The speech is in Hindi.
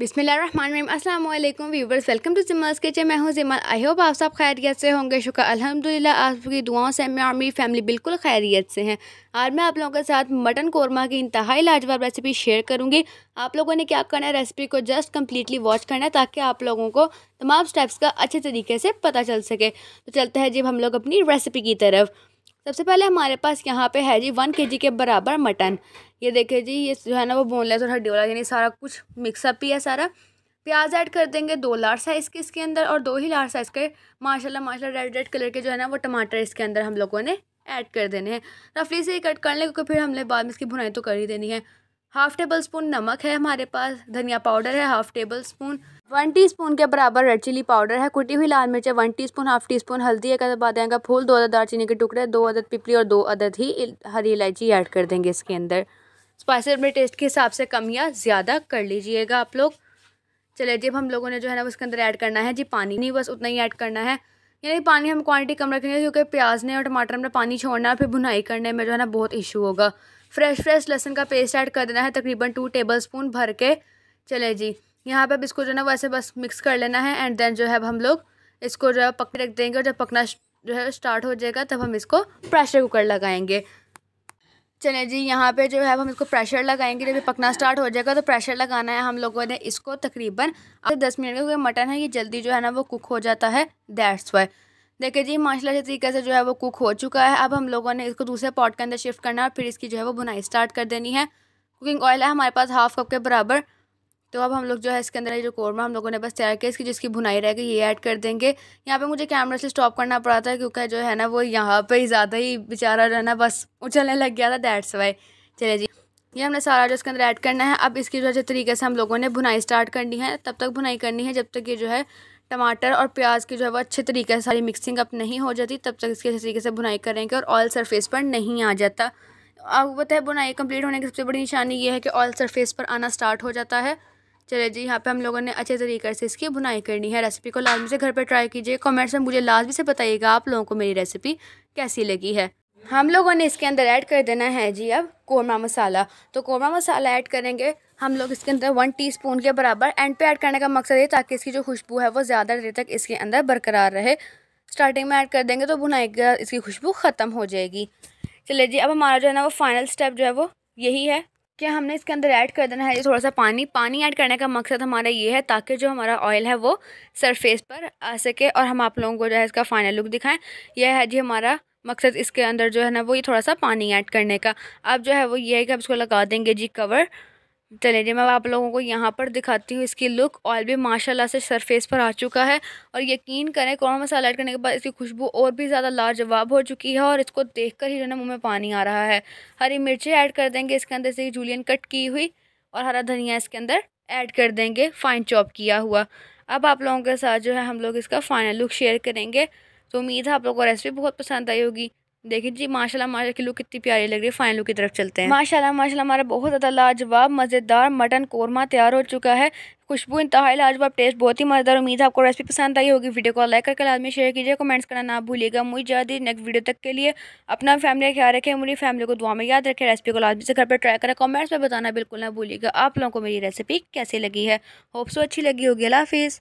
बिसमीम अस्सलाम वालेकुम viewers welcome to Jimal's kitchen मैं हूं जिमल आई होप आप सब खैरियत से होंगे शुक्र अल्हम्दुलिल्लाह आपकी दुआओं से मैं और मेरी फैमिली बिल्कुल खैरियत से हैं आज मैं आप लोगों के साथ मटन कोरमा की इंतहाई लाजवाब रेसिपी शेयर करूंगी आप लोगों ने क्या करना है रेसिपी को जस्ट कम्प्लीटली वॉच करना है ताकि आप लोगों को तमाम स्टेप्स का अच्छे तरीके से पता चल सके तो चलते हैं जब हम लोग अपनी रेसिपी की तरफ सबसे पहले हमारे पास यहाँ पे है जी वन के जी के बराबर मटन ये देखिए जी ये जो है ना वो बोनलेस और हड्डी वाला यानी सारा कुछ मिक्सअप ही है सारा प्याज ऐड कर देंगे दो लार्ज साइज़ के इसके अंदर और दो ही लार्ज साइज़ के माशाल्लाह माशाल्लाह रेड रेड कलर के जो है ना वो टमाटर इसके अंदर हम लोगों ने ऐड कर देने हैं रफली से ही कट कर लें क्योंकि फिर हमने बाद में इसकी भुनाई तो कर ही देनी है हाफ़ टेबल स्पून नमक है हमारे पास धनिया पाउडर है half tablespoon one teaspoon के बराबर रेड चिली पाउडर है कुटी हुई लाल मिर्चें one teaspoon half teaspoon हल्दी एक अदर बादन का फूल दो अदद दालचीनी के टुकड़े दो अदद पिपली और दो अदद ही हरी इलायची ऐड कर देंगे इसके अंदर स्पाइसेस अपने टेस्ट के हिसाब से कम या ज़्यादा कर लीजिएगा आप लोग चले जी हम लोगों ने जो है ना उसके अंदर ऐड करना है जी पानी नहीं बस उतना ही ऐड करना है यानी पानी हम क्वान्टिटी कम रखेंगे क्योंकि प्याज ने और टमाटर में पानी छोड़ना है फिर भुनाई करने में जो है ना बहुत इशू होगा फ्रेश फ्रेश लहसन का पेस्ट ऐड कर देना है तकरीबन टू टेबल स्पून भर के चले जी यहाँ पर अब इसको जो है ना वैसे बस मिक्स कर लेना है एंड देन जो है अब हम लोग इसको जो है पक रख देंगे और जब पकना जो है स्टार्ट हो जाएगा तब हम इसको प्रेशर कुकर लगाएंगे चले जी यहाँ पे जो है हम इसको प्रेशर लगाएंगे जब ये पकना स्टार्ट हो जाएगा तो प्रेशर लगाना है हम लोगों ने इसको तकरीबन अब दस मिनट का क्योंकि मटन है ये जल्दी जो है ना वो कुक हो जाता है दैट्स वाई देखिए जी माशाला माशाल्लाह तरीके से जो है वो कुक हो चुका है अब हम लोगों ने इसको दूसरे पॉट के अंदर शिफ्ट करना है और फिर इसकी जो है वो बुनाई स्टार्ट कर देनी है कुकिंग ऑयल है हमारे पास हाफ कप के बराबर तो अब हम लोग जो है इसके अंदर जो कौरमा हम लोगों ने बस तैयार किया इसकी जिसकी भुनाई रहेगी ये ऐड कर देंगे यहाँ पे मुझे कैमरा से स्टॉप करना पड़ा था क्योंकि जो है ना वो यहाँ पे ही ज़्यादा ही बेचारा रहना बस उछलने लग गया था दैट्स वाई चले जी ये हमने सारा जो इसके अंदर ऐड करना है अब इसकी जो है तरीके से हम लोगों ने भुनाई स्टार्ट करनी है तब तक भुनाई करनी है जब तक ये जो है टमाटर और प्याज की जो है वो अच्छे तरीके से सारी मिक्सिंग अप नहीं हो जाती तब तक इसकी अच्छे तरीके से भुनाई करेंगे और ऑयल सरफेस पर नहीं आ जाता अब बताए बुनाई कंप्लीट होने की सबसे बड़ी निशानी ये है कि ऑयल सरफेस पर आना स्टार्ट हो जाता है चले जी यहाँ पे हम लोगों ने अच्छे तरीके से इसकी बुनाई करनी है रेसिपी को लाजमी से घर पर ट्राई कीजिए कमेंट्स में मुझे लाजमी से बताइएगा आप लोगों को मेरी रेसिपी कैसी लगी है हम लोगों ने इसके अंदर ऐड कर देना है जी अब कोरमा मसाला तो कोरमा मसाला ऐड करेंगे हम लोग इसके अंदर वन स्पून के बराबर एंड पे ऐड करने का मकसद है ताकि इसकी जो खुशबू है वो ज़्यादा देर तक इसके अंदर बरकरार रहे स्टार्टिंग में ऐड कर देंगे तो बुनाई इसकी खुशबू ख़त्म हो जाएगी चलिए जी अब हमारा जो है ना वो फाइनल स्टेप जो है वो यही है क्या हमने इसके अंदर ऐड कर देना है ये थोड़ा सा पानी पानी ऐड करने का मकसद हमारा ये है ताकि जो हमारा ऑयल है वो सरफेस पर आ सके और हम आप लोगों को जो है इसका फाइनल लुक दिखाएं यह है जी हमारा मकसद इसके अंदर जो है ना वो ये थोड़ा सा पानी ऐड करने का अब जो है वो ये है कि हम इसको लगा देंगे जी कवर चलेंगे मैं आप लोगों को यहाँ पर दिखाती हूँ इसकी लुक ऑयल भी माशाल्लाह से सरफेस पर आ चुका है और यकीन करें कौन मसाला ऐड करने के बाद इसकी खुशबू और भी ज़्यादा लाजवाब हो चुकी है और इसको देखकर ही जो है मुँह में पानी आ रहा है हरी मिर्चें ऐड कर देंगे इसके अंदर से जूलियन कट की हुई और हरा धनिया इसके अंदर ऐड कर देंगे फ़ाइन चॉप किया हुआ अब आप लोगों के साथ जो है हम लोग इसका फाइनल लुक शेयर करेंगे तो उम्मीद है आप लोगों को रेसिपी बहुत पसंद आई होगी देखिए जी माशाल्लाह माशा की लुक कितनी प्यारी लग रही है फाइन लुक की तरफ चलते हैं माशाल्लाह माशाल्लाह हमारा बहुत ज़्यादा लाजवाब मज़ेदार मटन कोरमा तैयार हो चुका है खुशबू इंतहा लाजवाब टेस्ट बहुत ही मज़ेदार उम्मीद है आपको रेसिपी पसंद आई होगी वीडियो को लाइक करके आदमी शेयर कीजिए कमेंट्स करना ना भूलिएगा मुझे जल्दी नेक्स्ट वीडियो तक के लिए अपना फैमिली ख्याल रखें मेरी फैमिली को दुआ में याद रखें रेसिपी को लाजमी से घर पर ट्राई करें कॉमेंट्स में बताना बिल्कुल ना भूलिएगा आप लोगों को मेरी रेसिपी कैसी लगी है होप्सो अच्छी लगी होगी अला हाफिज़